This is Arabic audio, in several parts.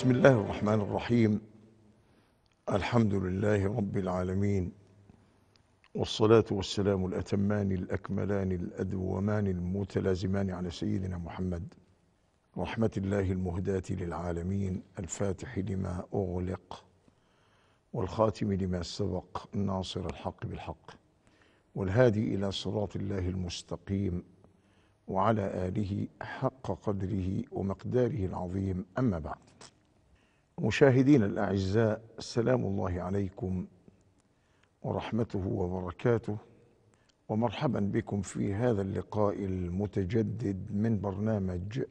بسم الله الرحمن الرحيم الحمد لله رب العالمين والصلاة والسلام الأتمان الأكملان الأدومان المتلازمان على سيدنا محمد رحمة الله المهداة للعالمين الفاتح لما أغلق والخاتم لما سبق ناصر الحق بالحق والهادي إلى صراط الله المستقيم وعلى آله حق قدره ومقداره العظيم أما بعد مشاهدينا الاعزاء السلام الله عليكم ورحمته وبركاته ومرحبا بكم في هذا اللقاء المتجدد من برنامج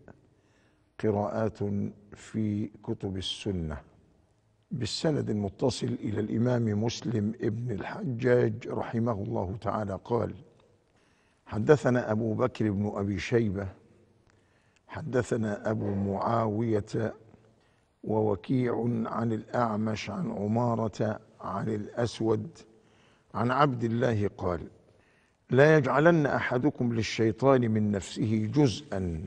قراءات في كتب السنه بالسند المتصل الى الامام مسلم ابن الحجاج رحمه الله تعالى قال حدثنا ابو بكر بن ابي شيبه حدثنا ابو معاويه ووكيع عن الأعمش عن عمارة عن الأسود عن عبد الله قال لا يجعلن أحدكم للشيطان من نفسه جزءا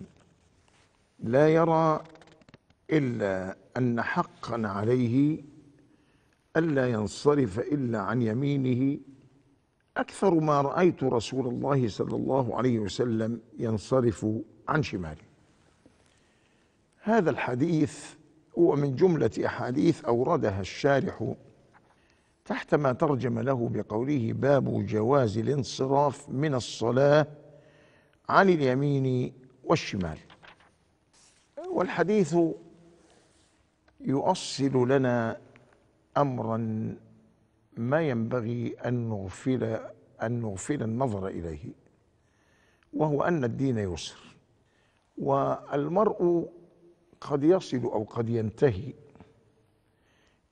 لا يرى إلا أن حقا عليه ألا ينصرف إلا عن يمينه أكثر ما رأيت رسول الله صلى الله عليه وسلم ينصرف عن شماله هذا الحديث ومن جملة أحاديث أوردها الشارح تحت ما ترجم له بقوله باب جواز الانصراف من الصلاة عن اليمين والشمال والحديث يؤصل لنا أمرا ما ينبغي أن نغفل أن نغفل النظر إليه وهو أن الدين يسر والمرء قد يصل او قد ينتهي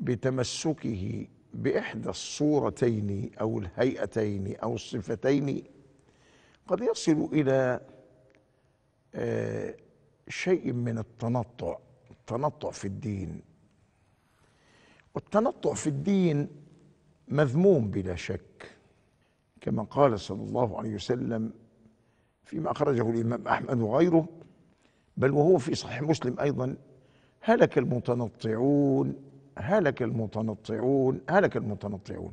بتمسكه باحدى الصورتين او الهيئتين او الصفتين قد يصل الى آه، شيء من التنطع التنطع في الدين والتنطع في الدين مذموم بلا شك كما قال صلى الله عليه وسلم فيما اخرجه الامام احمد وغيره بل وهو في صحيح مسلم أيضا هلك المتنطعون هلك المتنطعون هلك المتنطعون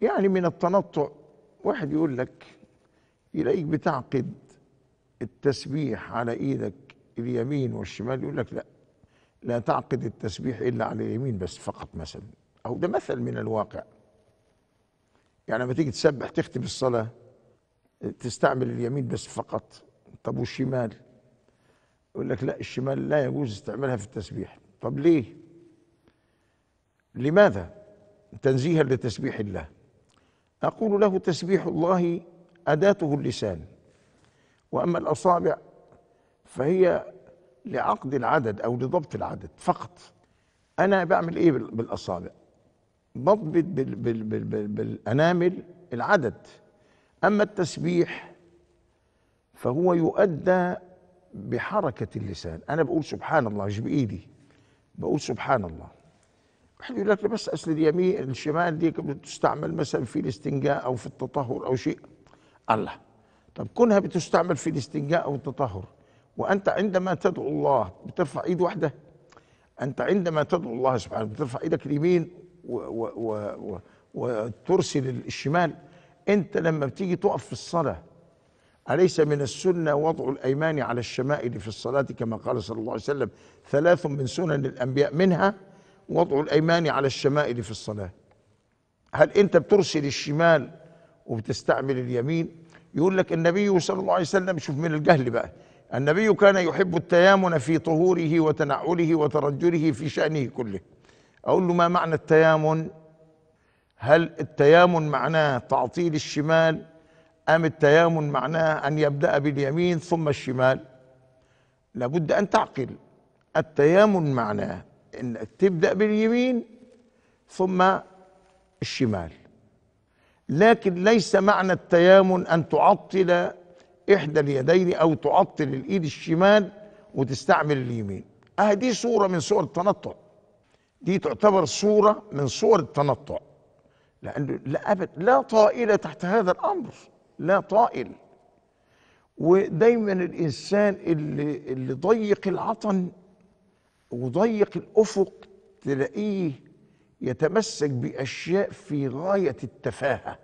يعني من التنطع واحد يقول لك يلاقيك بتعقد التسبيح على ايدك اليمين والشمال يقول لك لا لا تعقد التسبيح الا على اليمين بس فقط مثلا او ده مثل من الواقع يعني لما تيجي تسبح تختم الصلاه تستعمل اليمين بس فقط طب والشمال يقول لك لا الشمال لا يجوز استعمالها في التسبيح طب ليه لماذا تنزيها لتسبيح الله أقول له تسبيح الله أداته اللسان وأما الأصابع فهي لعقد العدد أو لضبط العدد فقط أنا بعمل إيه بالأصابع بضبط بالأنامل العدد أما التسبيح فهو يؤدى بحركة اللسان أنا بقول سبحان الله مش بإيدي بقول سبحان الله واحد يقول لك بس أصل اليمين الشمال دي بتستعمل مثلا في الاستنجاء أو في التطهر أو شيء الله طب كونها بتستعمل في الاستنجاء أو التطهر وأنت عندما تدعو الله بترفع إيد واحدة أنت عندما تدعو الله سبحانه بترفع إيدك اليمين و و و و وترسل الشمال أنت لما بتيجي تقف في الصلاة أليس من السنة وضع الأيمان على الشمائل في الصلاة كما قال صلى الله عليه وسلم ثلاث من سنن الأنبياء منها وضع الأيمان على الشمائل في الصلاة هل أنت بترسل الشمال وبتستعمل اليمين يقول لك النبي صلى الله عليه وسلم شوف من الجهل بقى النبي كان يحب التيامن في طهوره وتنعله وترجله في شأنه كله أقول له ما معنى التيامن هل التيامن معناه تعطيل الشمال أم التيامن معناه أن يبدأ باليمين ثم الشمال لابد أن تعقل التيامن معناه أنك تبدأ باليمين ثم الشمال لكن ليس معنى التيامن أن تعطل إحدى اليدين أو تعطل الإيد الشمال وتستعمل اليمين أه دي صورة من صور التنطع دي تعتبر صورة من صور التنطع لأنه لا أبد لا طائلة تحت هذا الأمر لا طائل ودايما الانسان اللي اللي ضيق العطن وضيق الافق تلاقيه يتمسك باشياء في غايه التفاهه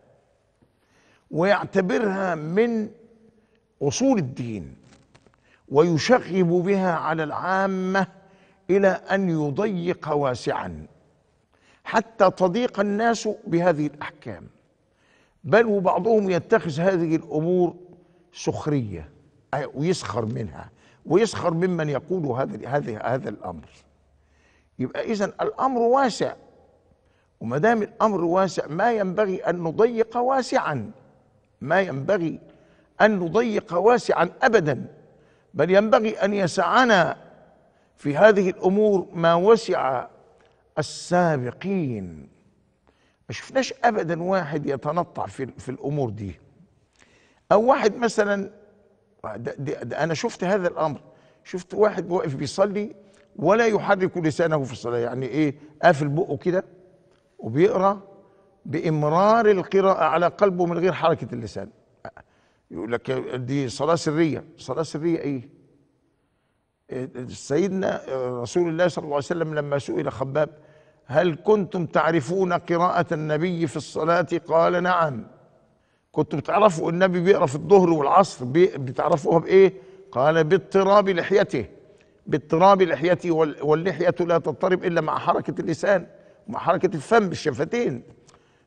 ويعتبرها من اصول الدين ويشغب بها على العامه الى ان يضيق واسعا حتى تضيق الناس بهذه الاحكام بل وبعضهم يتخذ هذه الامور سخريه ويسخر منها ويسخر ممن يقول هذا هذا هذا الامر يبقى اذا الامر واسع وما دام الامر واسع ما ينبغي ان نضيق واسعا ما ينبغي ان نضيق واسعا ابدا بل ينبغي ان يسعنا في هذه الامور ما وسع السابقين ما شفناش ابدا واحد يتنطع في في الامور دي او واحد مثلا ده ده ده انا شفت هذا الامر شفت واحد واقف بيصلي ولا يحرك لسانه في الصلاه يعني ايه قافل بقه كده وبيقرا بامرار القراءه على قلبه من غير حركه اللسان يقول لك دي صلاه سريه صلاه سريه ايه, إيه، سيدنا رسول الله صلى الله عليه وسلم لما سئل خباب هل كنتم تعرفون قراءة النبي في الصلاة قال نعم كنتم بتعرفوا النبي بيقرا في الظهر والعصر بتعرفوها بايه قال باضطراب لحيته باضطراب لحيته واللحية لا تضطرب إلا مع حركة اللسان مع حركة الفم بالشفتين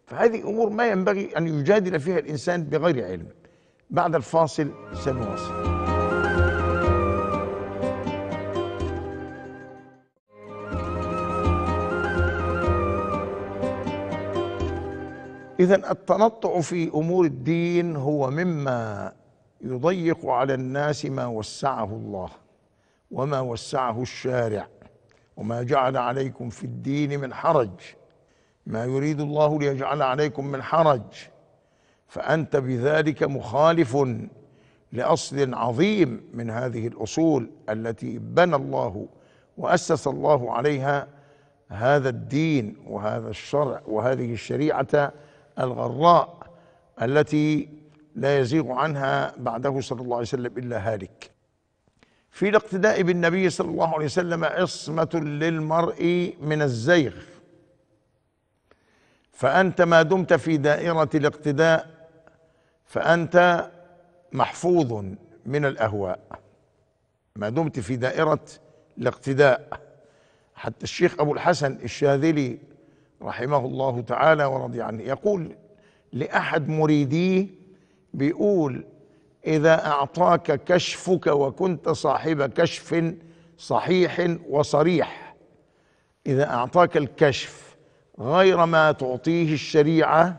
فهذه أمور ما ينبغي أن يجادل فيها الإنسان بغير علم بعد الفاصل سنواصل اذا التنطع في امور الدين هو مما يضيق على الناس ما وسعه الله وما وسعه الشارع وما جعل عليكم في الدين من حرج ما يريد الله ليجعل عليكم من حرج فانت بذلك مخالف لاصل عظيم من هذه الاصول التي بنى الله واسس الله عليها هذا الدين وهذا الشرع وهذه الشريعه الغراء التي لا يزيغ عنها بعده صلى الله عليه وسلم إلا هالك في الاقتداء بالنبي صلى الله عليه وسلم عصمة للمرء من الزيغ فأنت ما دمت في دائرة الاقتداء فأنت محفوظ من الأهواء ما دمت في دائرة الاقتداء حتى الشيخ أبو الحسن الشاذلي رحمه الله تعالى ورضي عنه يقول لأحد مريديه بيقول إذا أعطاك كشفك وكنت صاحب كشف صحيح وصريح إذا أعطاك الكشف غير ما تعطيه الشريعة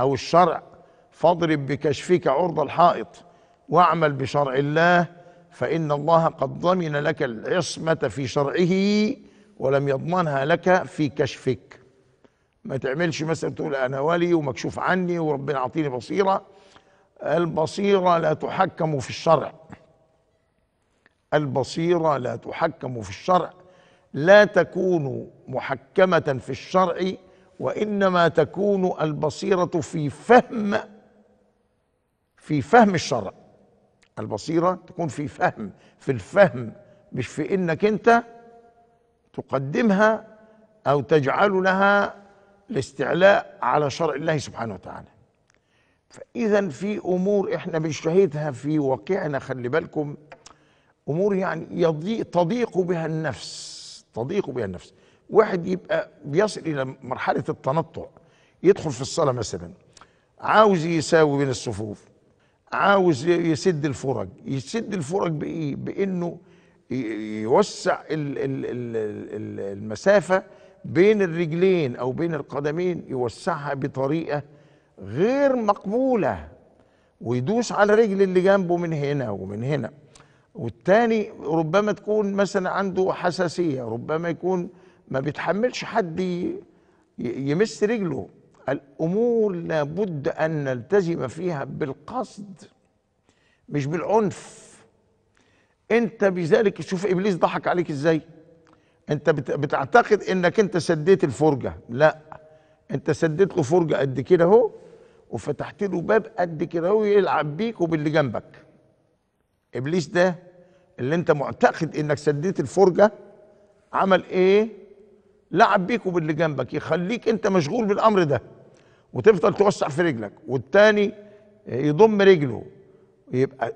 أو الشرع فاضرب بكشفك عرض الحائط واعمل بشرع الله فإن الله قد ضمن لك العصمة في شرعه ولم يضمنها لك في كشفك ما تعملش مثلا تقول انا ولي ومكشوف عني وربنا اعطيني بصيره البصيره لا تحكم في الشرع البصيره لا تحكم في الشرع لا تكون محكمه في الشرع وانما تكون البصيره في فهم في فهم الشرع البصيره تكون في فهم في الفهم مش في انك انت تقدمها او تجعل لها الاستعلاء على شرع الله سبحانه وتعالى فإذا في أمور إحنا بنشاهدها في واقعنا خلي بالكم أمور يعني يضيق تضيق بها النفس تضيق بها النفس واحد يبقى بيصل إلى مرحلة التنطع يدخل في الصلاة مثلا عاوز يساوي بين الصفوف عاوز يسد الفرج يسد الفرج بإيه؟ بإنه يوسع المسافة بين الرجلين او بين القدمين يوسعها بطريقه غير مقبوله ويدوس على رجل اللي جنبه من هنا ومن هنا والتاني ربما تكون مثلا عنده حساسيه ربما يكون ما بيتحملش حد يمس رجله الامور لابد ان نلتزم فيها بالقصد مش بالعنف انت بذلك شوف ابليس ضحك عليك ازاي انت بتعتقد انك انت سديت الفرجه لا انت سديت له فرجه قد كده اهو وفتحت له باب قد كده اهو يلعب بيك وباللي جنبك ابليس ده اللي انت معتقد انك سديت الفرجه عمل ايه لعب بيك وباللي جنبك يخليك انت مشغول بالامر ده وتفضل توسع في رجلك والتاني يضم رجله يبقى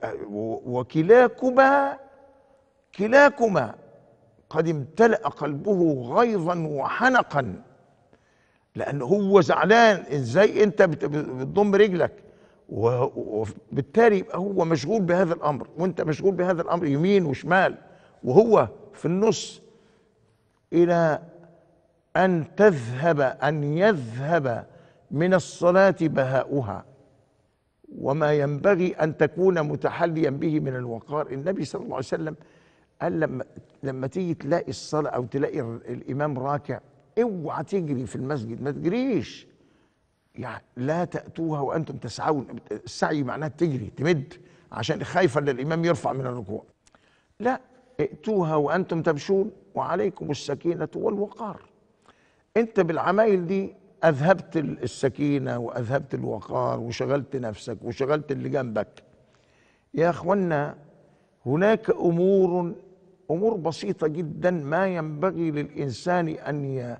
وكلاكما كلاكما قد امتلأ قلبه غيظا وحنقا لأن هو زعلان ازاي انت بتضم رجلك وبالتالي هو مشغول بهذا الأمر وانت مشغول بهذا الأمر يمين وشمال وهو في النص إلى أن تذهب أن يذهب من الصلاة بهاؤها وما ينبغي أن تكون متحليا به من الوقار النبي صلى الله عليه وسلم قال لما لما تيجي تلاقي الصلاه او تلاقي الامام راكع اوعى تجري في المسجد ما تجريش يعني لا تاتوها وانتم تسعون السعي معناه تجري تمد عشان خايفه ان الامام يرفع من الركوع لا ائتوها وانتم تمشون وعليكم السكينه والوقار انت بالعمايل دي اذهبت السكينه واذهبت الوقار وشغلت نفسك وشغلت اللي جنبك يا اخوانا هناك امور امور بسيطه جدا ما ينبغي للانسان ان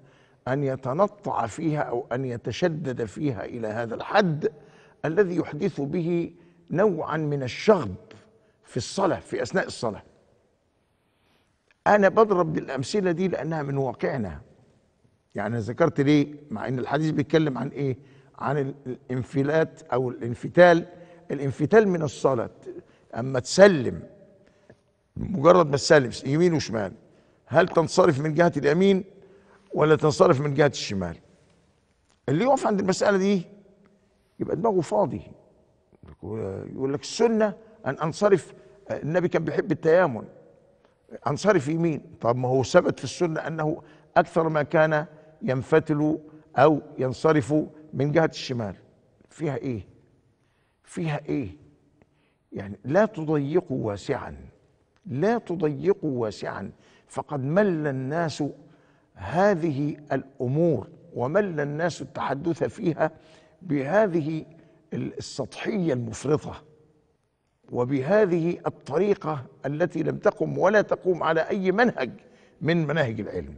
ان يتنطع فيها او ان يتشدد فيها الى هذا الحد الذي يحدث به نوعا من الشغب في الصلاه في اثناء الصلاه انا بضرب بالامثله دي لانها من واقعنا يعني ذكرت ليه مع ان الحديث بيتكلم عن ايه عن الانفلات او الانفتال الانفتال من الصلاه اما تسلم مجرد ما السالب يمين وشمال هل تنصرف من جهه اليمين ولا تنصرف من جهه الشمال اللي يقف عند المساله دي يبقى دماغه فاضي يقول لك السنه ان انصرف النبي كان بيحب التيامن انصرف يمين طب ما هو ثبت في السنه انه اكثر ما كان ينفتل او ينصرف من جهه الشمال فيها ايه فيها ايه يعني لا تضيقوا واسعا لا تضيقوا واسعا فقد مل الناس هذه الامور ومل الناس التحدث فيها بهذه السطحيه المفرطه وبهذه الطريقه التي لم تقم ولا تقوم على اي منهج من مناهج العلم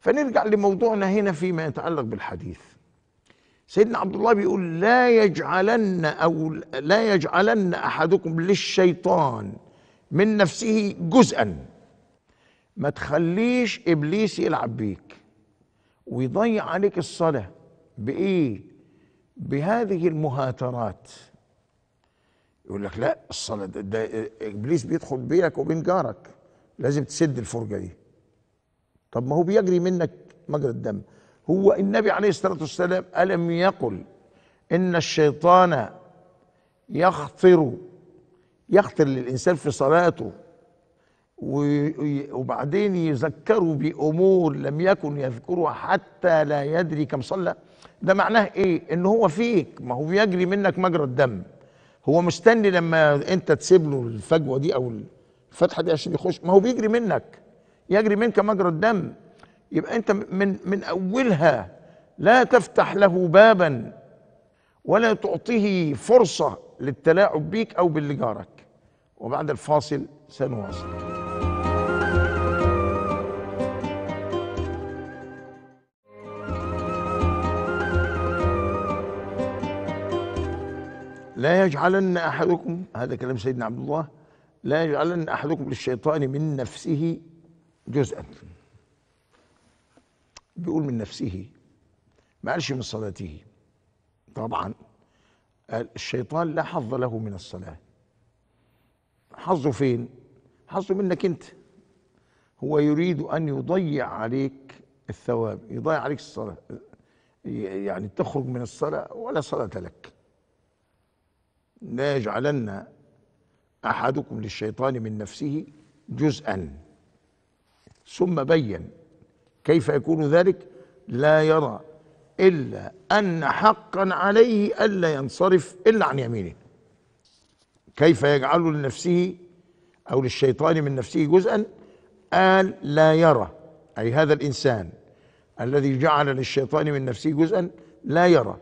فنرجع لموضوعنا هنا فيما يتعلق بالحديث سيدنا عبد الله بيقول لا يجعلن او لا يجعلن احدكم للشيطان من نفسه جزءا ما تخليش ابليس يلعب بيك ويضيع عليك الصلاه بايه بهذه المهاترات يقول لك لا الصلاه ده, ده ابليس بيدخل بينك وبين جارك لازم تسد الفرجه دي طب ما هو بيجري منك مجرى الدم هو النبي عليه الصلاه والسلام الم يقل ان الشيطان يخطر يخطر للإنسان في صلاته وبعدين يذكره بأمور لم يكن يذكرها حتى لا يدري كم صلى ده معناه إيه؟ إن هو فيك ما هو بيجري منك مجرى الدم هو مستني لما أنت تسيب له الفجوة دي أو الفتحة دي عشان يخش ما هو بيجري منك يجري منك مجرى الدم يبقى أنت من من أولها لا تفتح له بابا ولا تعطيه فرصة للتلاعب بيك أو باللي جارك وبعد الفاصل سنواصل لا يجعلن أحدكم هذا كلام سيدنا عبد الله لا يجعلن أحدكم للشيطان من نفسه جزءا بيقول من نفسه ما قالش من صلاته طبعا الشيطان لا حظ له من الصلاة حظه فين؟ حظه منك انت هو يريد ان يضيع عليك الثواب يضيع عليك الصلاة يعني تخرج من الصلاة ولا صلاة لك لا يجعلن احدكم للشيطان من نفسه جزءا ثم بين كيف يكون ذلك لا يرى إلا أن حقا عليه ألا ينصرف إلا عن يمينه كيف يجعل لنفسه أو للشيطان من نفسه جزءا قال لا يرى أي هذا الإنسان الذي جعل للشيطان من نفسه جزءا لا يرى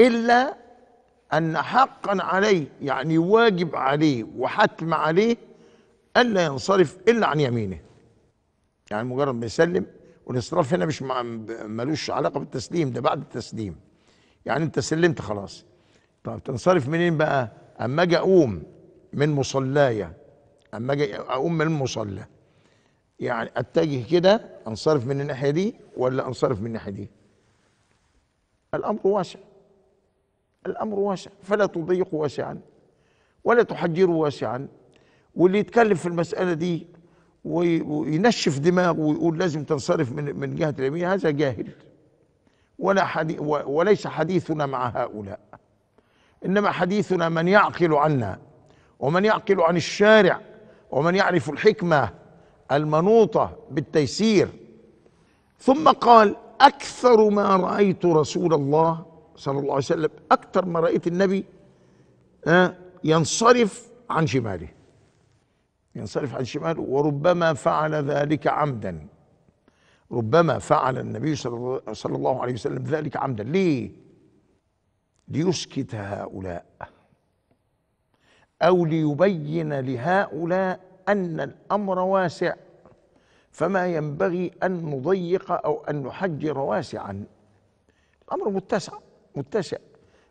إلا أن حقا عليه يعني واجب عليه وحتم عليه ألا ينصرف إلا عن يمينه يعني مجرد ما يسلم والانصراف هنا مش ملوش علاقه بالتسليم ده بعد التسليم يعني انت سلمت خلاص طب تنصرف منين بقى اما اجي اقوم من مصلايا اما اجي اقوم من المصلى يعني اتجه كده انصرف من الناحيه دي ولا انصرف من الناحيه دي الامر واسع الامر واسع فلا تضيق واسعا ولا تحجر واسعا واللي يتكلم في المساله دي وينشف دماغه ويقول لازم تنصرف من من جهه اليمين هذا جاهل ولا حديث وليس حديثنا مع هؤلاء انما حديثنا من يعقل عنا ومن يعقل عن الشارع ومن يعرف الحكمه المنوطه بالتيسير ثم قال اكثر ما رايت رسول الله صلى الله عليه وسلم اكثر ما رايت النبي آه، ينصرف عن شماله ينصرف عن شماله وربما فعل ذلك عمدا ربما فعل النبي صلى الله عليه وسلم ذلك عمدا ليه ليسكت هؤلاء او ليبين لهؤلاء ان الامر واسع فما ينبغي ان نضيق او ان نحجر واسعا الامر متسع متسع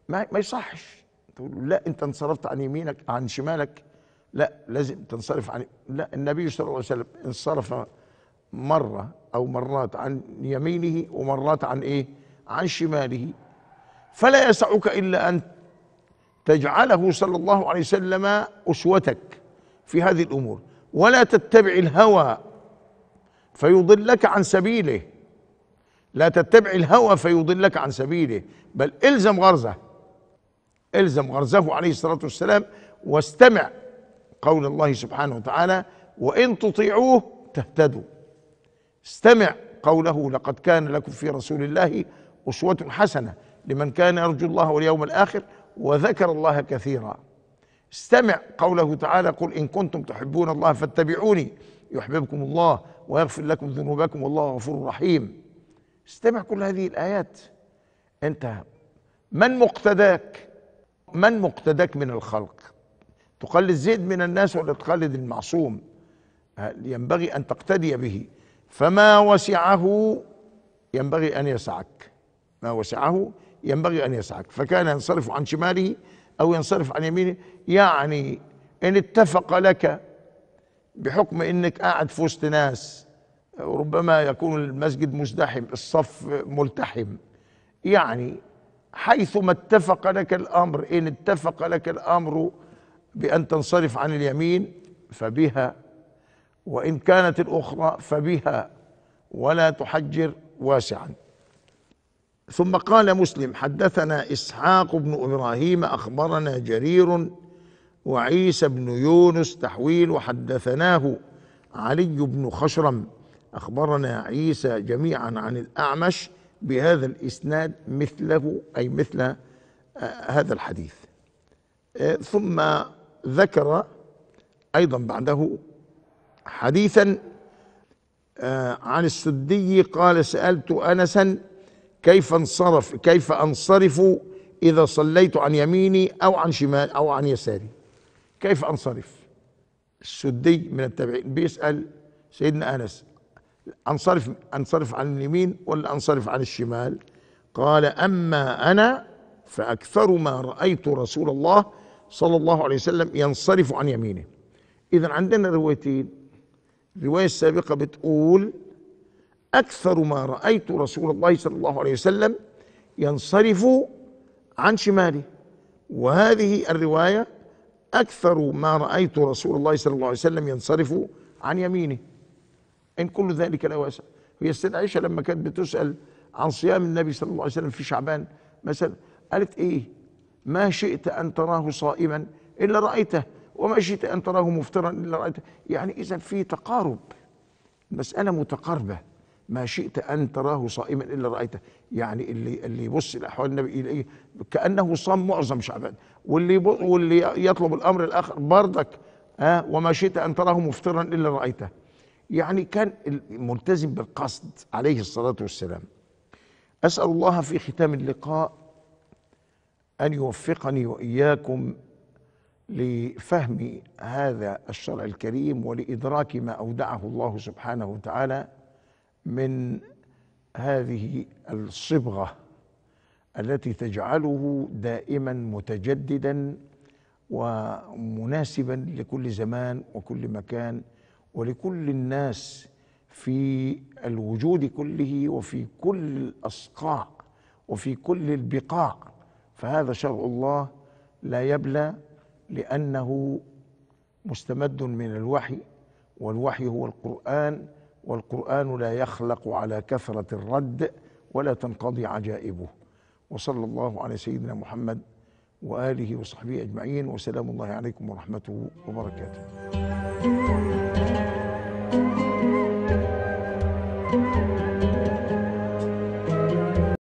ما, يصحش تقول لا انت انصرفت عن يمينك عن شمالك لا لازم تنصرف عن لا النبي صلى الله عليه وسلم انصرف مرة أو مرات عن يمينه ومرات عن إيه عن شماله فلا يسعك إلا أن تجعله صلى الله عليه وسلم أسوتك في هذه الأمور ولا تتبع الهوى فيضلك عن سبيله لا تتبع الهوى فيضلك عن سبيله بل الزم غرزه الزم غرزه عليه الصلاه والسلام واستمع قول الله سبحانه وتعالى وإن تطيعوه تهتدوا استمع قوله لقد كان لكم في رسول الله أسوة حسنة لمن كان يرجو الله واليوم الآخر وذكر الله كثيرا استمع قوله تعالى قل إن كنتم تحبون الله فاتبعوني يحببكم الله ويغفر لكم ذنوبكم والله غفور رحيم استمع كل هذه الآيات أنت من مقتداك من مقتداك من الخلق تقلد زيد من الناس ولا تقلد المعصوم آه، ينبغي أن تقتدي به فما وسعه ينبغي أن يسعك ما وسعه ينبغي أن يسعك فكان ينصرف عن شماله أو ينصرف عن يمينه يعني إن اتفق لك بحكم إنك قاعد في وسط ناس ربما يكون المسجد مزدحم الصف ملتحم يعني حيثما اتفق لك الأمر إن اتفق لك الأمر بأن تنصرف عن اليمين فبها وإن كانت الأخرى فبها ولا تحجر واسعا ثم قال مسلم حدثنا إسحاق بن إبراهيم أخبرنا جرير وعيسى بن يونس تحويل وحدثناه علي بن خشرم أخبرنا عيسى جميعا عن الأعمش بهذا الإسناد مثله أي مثل آه، هذا الحديث آه، ثم ذكر ايضا بعده حديثا آه، عن السدي قال سالت انسا كيف انصرف كيف انصرف اذا صليت عن يميني او عن شمال او عن يساري كيف انصرف السدي من التابعين بيسال سيدنا انس انصرف انصرف عن اليمين ولا انصرف عن الشمال قال اما انا فاكثر ما رايت رسول الله صلى الله عليه وسلم ينصرف عن يمينه إذا عندنا روايتين الرواية السابقة بتقول أكثر ما رأيت رسول الله صلى الله عليه وسلم ينصرف عن شماله وهذه الرواية أكثر ما رأيت رسول الله صلى الله عليه وسلم ينصرف عن يمينه إن كل ذلك لا واسع هي السيدة عائشة لما كانت بتسأل عن صيام النبي صلى الله عليه وسلم في شعبان مثلا قالت إيه ما شئت أن تراه صائما إلا رأيته وما شئت أن تراه مفطرا إلا رأيته يعني إذا في تقارب المسألة متقاربة ما شئت أن تراه صائما إلا رأيته يعني اللي اللي يبص لأحوال النبي إليه كأنه صام معظم شعبان واللي واللي يطلب الأمر الآخر بردك آه وما شئت أن تراه مفطرا إلا رأيته يعني كان ملتزم بالقصد عليه الصلاة والسلام أسأل الله في ختام اللقاء أن يوفقني وإياكم لفهم هذا الشرع الكريم ولإدراك ما أودعه الله سبحانه وتعالى من هذه الصبغة التي تجعله دائما متجددا ومناسبا لكل زمان وكل مكان ولكل الناس في الوجود كله وفي كل الأصقاع وفي كل البقاع فهذا شرع الله لا يبلى لأنه مستمد من الوحي والوحي هو القرآن والقرآن لا يخلق على كثرة الرد ولا تنقضي عجائبه وصلى الله على سيدنا محمد وآله وصحبه أجمعين وسلام الله عليكم ورحمته وبركاته